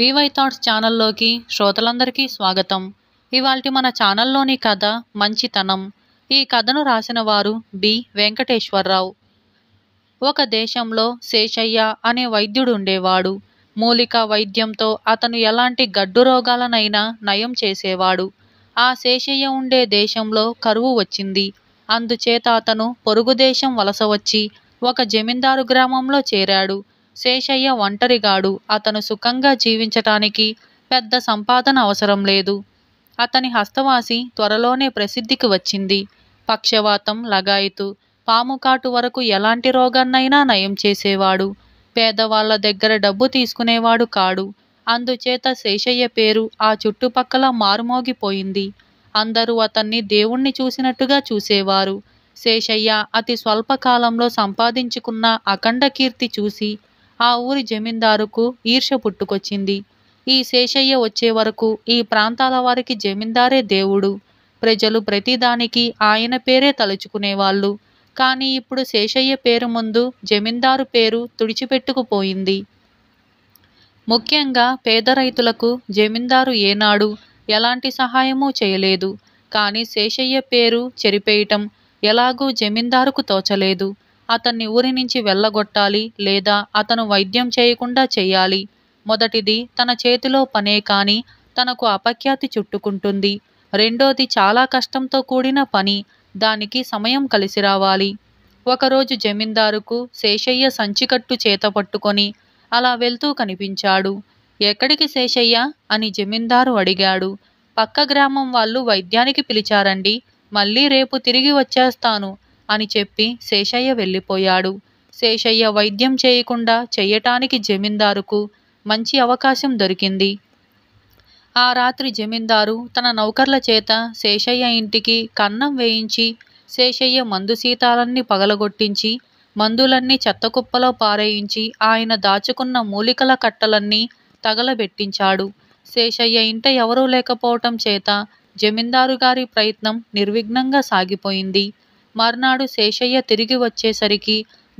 VY thoughts ఛానల్లోకి శ్రోతలందరికీ స్వాగతం ఇవాల్టి మన ఛానల్లోని కథ మంచితనం ఈ కథను రాసిన వారు బి వెంకటేశ్వరరావు ఒక దేశంలో శేషయ్య అనే వైద్యుడు ఉండేవాడు మూలిక వైద్యంతో అతను ఎలాంటి గడ్డు రోగాలనైనా నయం చేసేవాడు ఆ శేషయ్య ఉండే దేశంలో కరువు వచ్చింది అందుచేత అతను పొరుగు దేశం వలస వచ్చి ఒక జమీందారు గ్రామంలో చేరాడు శేషయ్య ఒంటరిగాడు అతను సుఖంగా జీవించటానికి పెద్ద సంపాదన అవసరం లేదు అతని హస్తవాసి త్వరలోనే ప్రసిద్ధికి వచ్చింది పక్షవాతం లగాయతు పాముకాటు వరకు ఎలాంటి రోగాన్నైనా నయం చేసేవాడు పేదవాళ్ల దగ్గర డబ్బు తీసుకునేవాడు కాడు అందుచేత శేషయ్య పేరు ఆ చుట్టుపక్కల మారుమోగిపోయింది అందరూ అతన్ని దేవుణ్ణి చూసినట్టుగా చూసేవారు శేషయ్య అతి స్వల్పకాలంలో సంపాదించుకున్న అఖండ కీర్తి చూసి ఆ ఊరి జమీందారుకు ఈర్ష పుట్టుకొచ్చింది ఈ శేషయ్య వచ్చే వరకు ఈ ప్రాంతాల వారికి జమీందారే దేవుడు ప్రజలు ప్రతిదానికి ఆయన పేరే తలుచుకునేవాళ్ళు కానీ ఇప్పుడు శేషయ్య పేరు ముందు జమీందారు పేరు తుడిచిపెట్టుకుపోయింది ముఖ్యంగా పేద రైతులకు జమీందారు ఏనాడు ఎలాంటి సహాయమూ చేయలేదు కానీ శేషయ్య పేరు చెరిపేయటం ఎలాగూ జమీందారుకు తోచలేదు అతన్ని ఊరి నుంచి వెళ్ళగొట్టాలి లేదా అతను వైద్యం చేయకుండా చేయాలి మొదటిది తన చేతిలో పనే కానీ తనకు అపఖ్యాతి చుట్టుకుంటుంది రెండోది చాలా కష్టంతో కూడిన పని దానికి సమయం కలిసి రావాలి ఒకరోజు జమీందారుకు శేషయ్య సంచికట్టు చేత పట్టుకొని అలా వెళ్తూ కనిపించాడు ఎక్కడికి శేషయ్య అని జమీందారు అడిగాడు పక్క గ్రామం వాళ్ళు వైద్యానికి పిలిచారండి మళ్ళీ రేపు తిరిగి వచ్చేస్తాను అని చెప్పి శేషయ్య వెళ్ళిపోయాడు శేషయ్య వైద్యం చేయకుండా చెయ్యటానికి జమీందారుకు మంచి అవకాశం దొరికింది ఆ రాత్రి జమీందారు తన నౌకర్ల చేత శేషయ్య ఇంటికి కన్నం వేయించి శేషయ్య మందు సీతాలన్నీ పగలగొట్టించి మందులన్నీ చెత్తకుప్పలో పారేయించి ఆయన దాచుకున్న మూలికల కట్టలన్నీ తగలబెట్టించాడు శేషయ్య ఇంట ఎవరూ లేకపోవటం చేత జమీందారు గారి ప్రయత్నం నిర్విఘ్నంగా సాగిపోయింది మర్నాడు శేషయ్య తిరిగి వచ్చేసరికి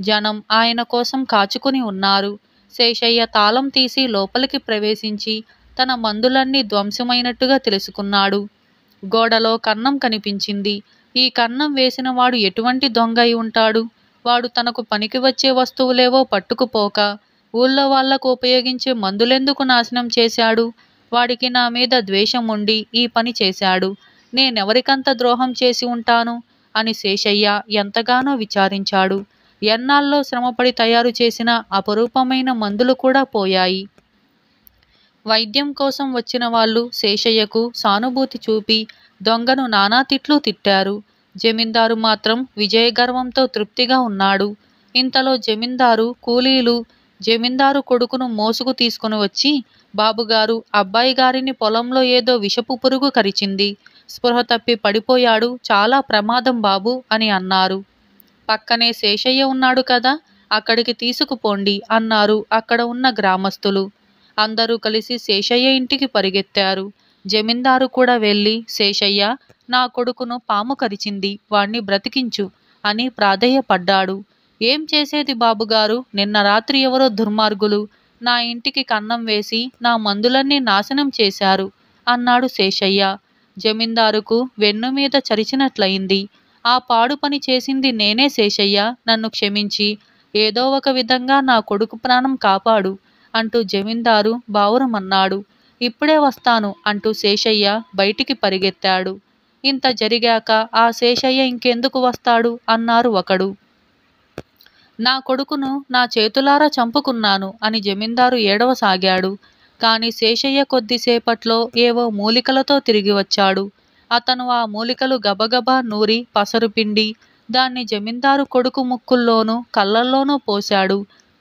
జనం ఆయన కోసం కాచుకుని ఉన్నారు శేషయ్య తాళం తీసి లోపలికి ప్రవేశించి తన మందులన్నీ ధ్వంసమైనట్టుగా తెలుసుకున్నాడు గోడలో కన్నం కనిపించింది ఈ కన్నం వేసిన వాడు ఎటువంటి దొంగయి ఉంటాడు వాడు తనకు పనికి వచ్చే వస్తువులేవో పట్టుకుపోక ఊళ్ళో వాళ్లకు ఉపయోగించే మందులెందుకు నాశనం చేశాడు వాడికి నా మీద ద్వేషం ఉండి ఈ పని చేశాడు నేనెవరికంత ద్రోహం చేసి ఉంటాను అని శేషయ్య ఎంతగానో విచారించాడు ఎన్నాళ్ళో శ్రమపడి తయారు చేసిన అపరూపమైన మందులు కూడా పోయాయి వైద్యం కోసం వచ్చిన వాళ్ళు శేషయ్యకు సానుభూతి చూపి దొంగను నానా తిట్లు తిట్టారు జమీందారు మాత్రం విజయగర్వంతో తృప్తిగా ఉన్నాడు ఇంతలో జమీందారు కూలీలు జమీందారు కొడుకును మోసుకు తీసుకుని వచ్చి బాబుగారు అబ్బాయి గారిని పొలంలో ఏదో విషపు పురుగు కరిచింది స్పృహ తప్పి పడిపోయాడు చాలా ప్రమాదం బాబు అని అన్నారు పక్కనే శేషయ్య ఉన్నాడు కదా అక్కడికి తీసుకుపోండి అన్నారు అక్కడ ఉన్న గ్రామస్తులు అందరూ కలిసి శేషయ్య ఇంటికి పరిగెత్తారు జమీందారు కూడా వెళ్ళి శేషయ్య నా కొడుకును పాము కరిచింది వాణ్ణి బ్రతికించు అని ప్రాధేయపడ్డాడు ఏం చేసేది బాబుగారు నిన్న రాత్రి ఎవరో దుర్మార్గులు నా ఇంటికి కన్నం వేసి నా మందులన్నీ నాశనం చేశారు అన్నాడు శేషయ్య జమీందారుకు వెన్ను మీద చరిచినట్లయింది ఆ పాడు పని చేసింది నేనే శేషయ్య నన్ను క్షమించి ఏదో ఒక విధంగా నా కొడుకు ప్రాణం కాపాడు అంటూ జమీందారు బావురమన్నాడు ఇప్పుడే వస్తాను అంటూ శేషయ్య బయటికి పరిగెత్తాడు ఇంత జరిగాక ఆ శేషయ్య ఇంకెందుకు వస్తాడు అన్నారు ఒకడు నా కొడుకును నా చేతులారా చంపుకున్నాను అని జమీందారు ఏడవసాగాడు కాని శేషయ్య కొద్దిసేపట్లో ఏవో మూలికలతో తిరిగి వచ్చాడు అతను ఆ మూలికలు గబగబా నూరి పసరుపిండి దాన్ని జమీందారు కొడుకు ముక్కుల్లోనూ కళ్ళల్లోనూ పోశాడు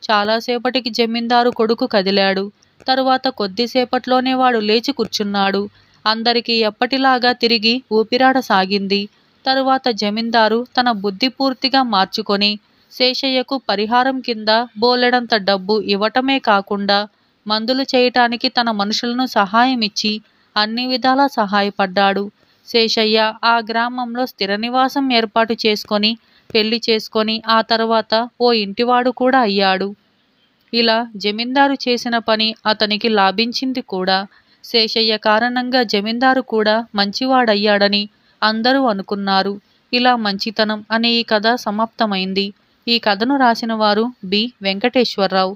చాలాసేపటికి జమీందారు కొడుకు కదిలాడు తరువాత కొద్దిసేపట్లోనే వాడు లేచి కూర్చున్నాడు అందరికీ ఎప్పటిలాగా తిరిగి ఊపిరాడ సాగింది తరువాత జమీందారు తన బుద్ధి పూర్తిగా మార్చుకొని శేషయ్యకు పరిహారం కింద బోలెడంత డబ్బు ఇవ్వటమే కాకుండా మందులు చేయటానికి తన మనుషులను సహాయం ఇచ్చి అన్ని విధాలా సహాయపడ్డాడు శేషయ్య ఆ గ్రామంలో స్థిర నివాసం ఏర్పాటు చేసుకొని పెళ్లి చేసుకొని ఆ తర్వాత ఓ ఇంటివాడు కూడా అయ్యాడు ఇలా జమీందారు చేసిన పని అతనికి లాభించింది కూడా శేషయ్య కారణంగా జమీందారు కూడా మంచివాడయ్యాడని అందరూ అనుకున్నారు ఇలా మంచితనం అనే ఈ కథ సమాప్తమైంది ఈ కథను రాసిన వారు బి వెంకటేశ్వరరావు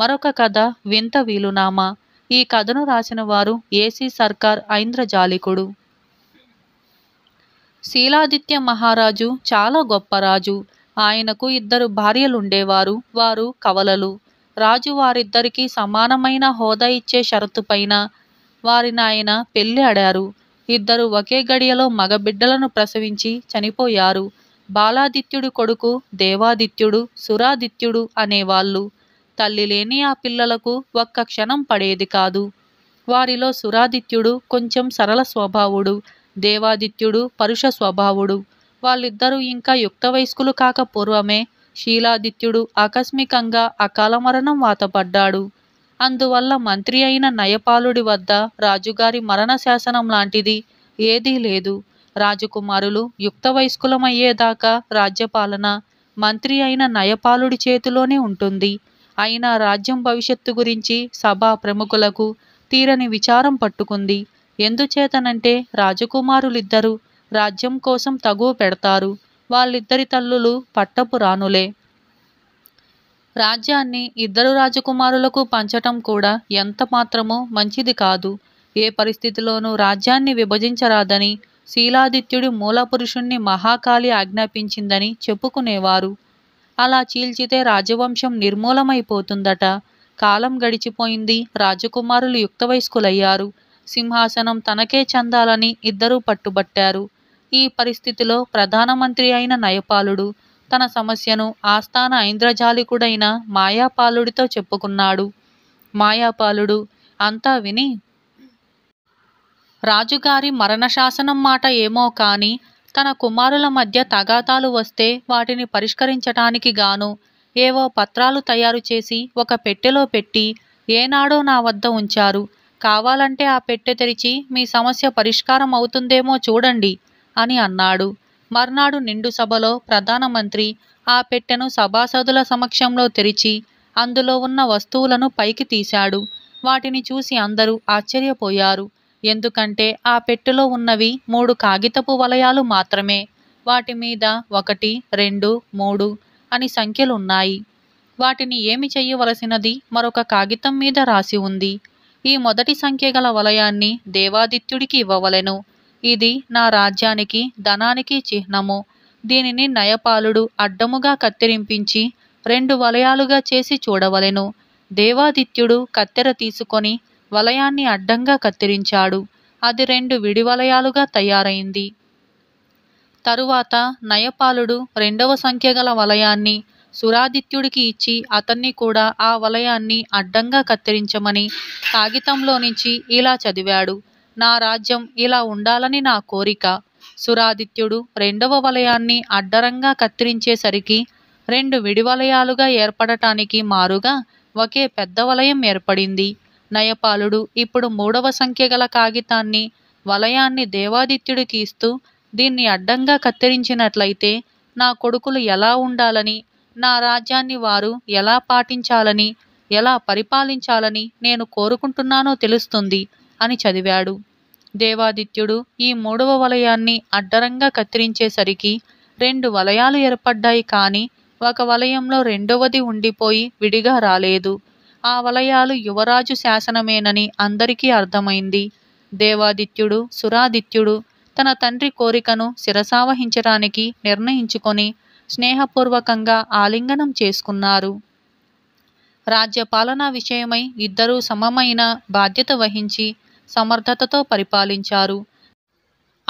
మరొక కథ వింత వీలునామా ఈ కథను రాసిన వారు ఏసీ సర్కార్ ఐంద్రజాలికుడు శీలాదిత్య మహారాజు చాలా గొప్ప రాజు ఆయనకు ఇద్దరు భార్యలుండేవారు వారు కవలలు రాజు వారిద్దరికీ సమానమైన హోదా ఇచ్చే షరతుపైన వారిని ఆయన పెళ్లి అడారు ఇద్దరు ఒకే గడియలో మగబిడ్డలను ప్రసవించి చనిపోయారు బాలాదిత్యుడు కొడుకు దేవాదిత్యుడు సురాదిత్యుడు అనేవాళ్ళు తల్లి లేని ఆ పిల్లలకు ఒక్క క్షణం పడేది కాదు వారిలో సురాదిత్యుడు కొంచెం సరళ స్వభావుడు దేవాదిత్యుడు పరుష స్వభావుడు వాళ్ళిద్దరూ ఇంకా యుక్త వయస్కులు కాక పూర్వమే శీలాదిత్యుడు ఆకస్మికంగా అకాల మరణం వాతపడ్డాడు అందువల్ల మంత్రి అయిన నయపాలుడి వద్ద రాజుగారి మరణ శాసనం లాంటిది ఏదీ లేదు రాజకుమారులు యుక్త వయస్కులమయ్యేదాకా రాజ్యపాలన మంత్రి అయిన నయపాలుడి చేతిలోనే ఉంటుంది అయినా రాజ్యం భవిష్యత్తు గురించి సభా ప్రముఖులకు తీరని విచారం పట్టుకుంది ఎందుచేతనంటే రాజకుమారులిద్దరూ రాజ్యం కోసం తగువ పెడతారు వాళ్ళిద్దరి తల్లులు పట్టపు రానులే రాజ్యాన్ని ఇద్దరు రాజకుమారులకు పంచటం కూడా ఎంత మాత్రమో మంచిది కాదు ఏ పరిస్థితిలోనూ రాజ్యాన్ని విభజించరాదని శీలాదిత్యుడి మూలపురుషుణ్ణి మహాకాళి ఆజ్ఞాపించిందని చెప్పుకునేవారు అలా చీల్చితే రాజవంశం నిర్మూలమైపోతుందట కాలం గడిచిపోయింది రాజకుమారులు యుక్త వయస్కులయ్యారు సింహాసనం తనకే చెందాలని ఇద్దరూ పట్టుబట్టారు ఈ పరిస్థితిలో ప్రధానమంత్రి అయిన నయపాలుడు తన సమస్యను ఆస్థాన ఐంద్రజాలికుడైన మాయాపాలుడితో చెప్పుకున్నాడు మాయాపాలుడు అంతా విని రాజుగారి మరణశాసనం మాట ఏమో కాని తన కుమారుల మధ్య తగాదాలు వస్తే వాటిని పరిష్కరించటానికి గాను ఏవో పత్రాలు తయారు చేసి ఒక పెట్టెలో పెట్టి ఏనాడో నా వద్ద ఉంచారు కావాలంటే ఆ పెట్టె తెరిచి మీ సమస్య పరిష్కారం అవుతుందేమో చూడండి అని అన్నాడు మర్నాడు నిండు సభలో ప్రధానమంత్రి ఆ పెట్టెను సభాసదుల సమక్షంలో తెరిచి అందులో ఉన్న వస్తువులను పైకి తీశాడు వాటిని చూసి అందరూ ఆశ్చర్యపోయారు ఎందుకంటే ఆ పెట్టెలో ఉన్నవి మూడు కాగితపు వలయాలు మాత్రమే వాటి మీద ఒకటి రెండు మూడు అని సంఖ్యలున్నాయి వాటిని ఏమి చెయ్యవలసినది మరొక కాగితం మీద రాసి ఉంది ఈ మొదటి సంఖ్య గల వలయాన్ని దేవాదిత్యుడికి ఇవ్వవలెను ఇది నా రాజ్యానికి ధనానికి చిహ్నము దీనిని నయపాలుడు అడ్డముగా కత్తిరింపించి రెండు వలయాలుగా చేసి చూడవలెను దేవాదిత్యుడు కత్తెర తీసుకొని వలయాన్ని అడ్డంగా కత్తిరించాడు అది రెండు విడివలయాలుగా తయారైంది తరువాత నయపాలుడు రెండవ సంఖ్య గల వలయాన్ని సురాదిత్యుడికి ఇచ్చి అతన్ని కూడా ఆ వలయాన్ని అడ్డంగా కత్తిరించమని కాగితంలో నుంచి ఇలా చదివాడు నా రాజ్యం ఇలా ఉండాలని నా కోరిక సురాదిత్యుడు రెండవ వలయాన్ని అడ్డరంగా కత్తిరించేసరికి రెండు విడివలయాలుగా ఏర్పడటానికి మారుగా ఒకే పెద్ద వలయం ఏర్పడింది నయపాలుడు ఇప్పుడు మూడవ సంఖ్య గల కాగితాన్ని వలయాన్ని దేవాదిత్యుడికి ఇస్తూ దీన్ని అడ్డంగా కత్తిరించినట్లయితే నా కొడుకులు ఎలా ఉండాలని నా రాజ్యాన్ని వారు ఎలా పాటించాలని ఎలా పరిపాలించాలని నేను కోరుకుంటున్నానో తెలుస్తుంది అని చదివాడు దేవాదిత్యుడు ఈ మూడవ వలయాన్ని అడ్డరంగా కత్తిరించేసరికి రెండు వలయాలు ఏర్పడ్డాయి కానీ ఒక వలయంలో రెండవది ఉండిపోయి విడిగా రాలేదు ఆ వలయాలు యువరాజు శాసనమేనని అందరికీ అర్థమైంది దేవాదిత్యుడు సురాదిత్యుడు తన తండ్రి కోరికను శిరసావహించడానికి నిర్ణయించుకొని స్నేహపూర్వకంగా ఆలింగనం చేసుకున్నారు రాజ్యపాలన విషయమై ఇద్దరూ సమమైన బాధ్యత వహించి సమర్థతతో పరిపాలించారు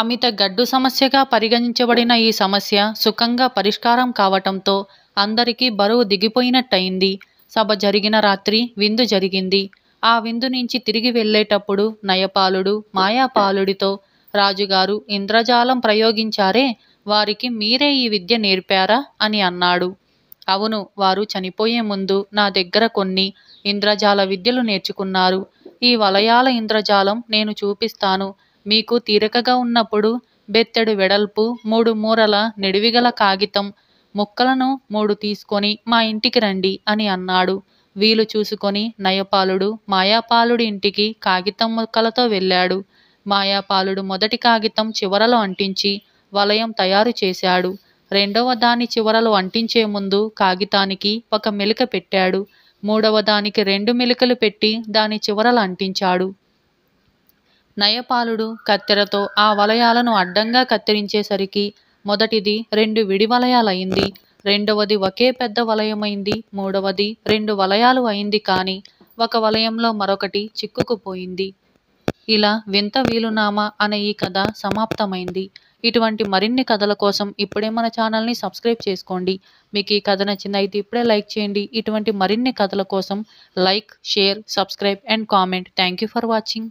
అమిత గడ్డు సమస్యగా పరిగణించబడిన ఈ సమస్య సుఖంగా పరిష్కారం కావటంతో అందరికీ బరువు దిగిపోయినట్టయింది సభ జరిగిన రాత్రి విందు జరిగింది ఆ విందు నుంచి తిరిగి వెళ్ళేటప్పుడు నయపాలుడు మాయాపాలుడితో రాజుగారు ఇంద్రజాలం ప్రయోగించారే వారికి మీరే ఈ విద్య నేర్పారా అని అన్నాడు అవును వారు చనిపోయే ముందు నా దగ్గర కొన్ని ఇంద్రజాల విద్యలు నేర్చుకున్నారు ఈ వలయాల ఇంద్రజాలం నేను చూపిస్తాను మీకు తీరకగా ఉన్నప్పుడు బెత్తెడు వెడల్పు మూడు మూరల నిడివిగల కాగితం ముక్కలను మూడు తీసుకొని మా ఇంటికి రండి అని అన్నాడు వీలు చూసుకొని నయపాలుడు మాయాపాలుడి ఇంటికి కాగితం ముక్కలతో వెళ్ళాడు మాయాపాలుడు మొదటి కాగితం చివరలో అంటించి వలయం తయారు చేశాడు రెండవ దాని చివరలు అంటించే ముందు కాగితానికి ఒక మెలిక పెట్టాడు మూడవ దానికి రెండు మెలికలు పెట్టి దాని చివరలు అంటించాడు నయపాలుడు కత్తెరతో ఆ వలయాలను అడ్డంగా కత్తిరించేసరికి మొదటిది రెండు విడివలయాలయింది రెండవది ఒకే పెద్ద వలయమైంది మూడవది రెండు వలయాలు అయింది కానీ ఒక వలయంలో మరొకటి చిక్కుకుపోయింది ఇలా వింత వీలునామా అనే ఈ కథ సమాప్తమైంది ఇటువంటి మరిన్ని కథల కోసం ఇప్పుడే మన ఛానల్ని సబ్స్క్రైబ్ చేసుకోండి మీకు ఈ కథ నచ్చిందైతే ఇప్పుడే లైక్ చేయండి ఇటువంటి మరిన్ని కథల కోసం like share subscribe and comment thank for watching